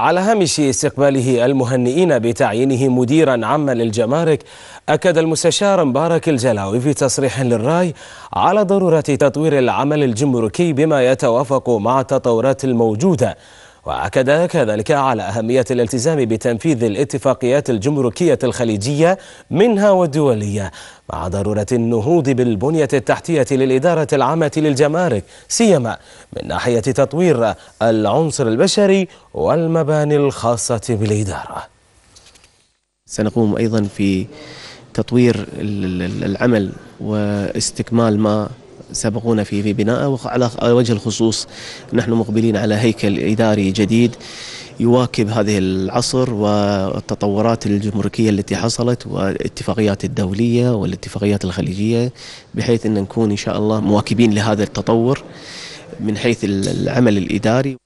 على هامش استقباله المهنئين بتعيينه مديرا عاما للجمارك أكد المستشار مبارك الجلاوي في تصريح للراي على ضرورة تطوير العمل الجمركي بما يتوافق مع التطورات الموجودة وأكد كذلك على أهمية الالتزام بتنفيذ الاتفاقيات الجمركية الخليجية منها والدولية مع ضرورة النهوض بالبنية التحتية للإدارة العامة للجمارك سيما من ناحية تطوير العنصر البشري والمباني الخاصة بالإدارة سنقوم أيضا في تطوير العمل واستكمال ما سبقونا في في بنائه وعلى وجه الخصوص نحن مقبلين على هيكل إداري جديد يواكب هذه العصر والتطورات الجمركية التي حصلت والاتفاقيات الدولية والاتفاقيات الخليجية بحيث أن نكون إن شاء الله مواكبين لهذا التطور من حيث العمل الإداري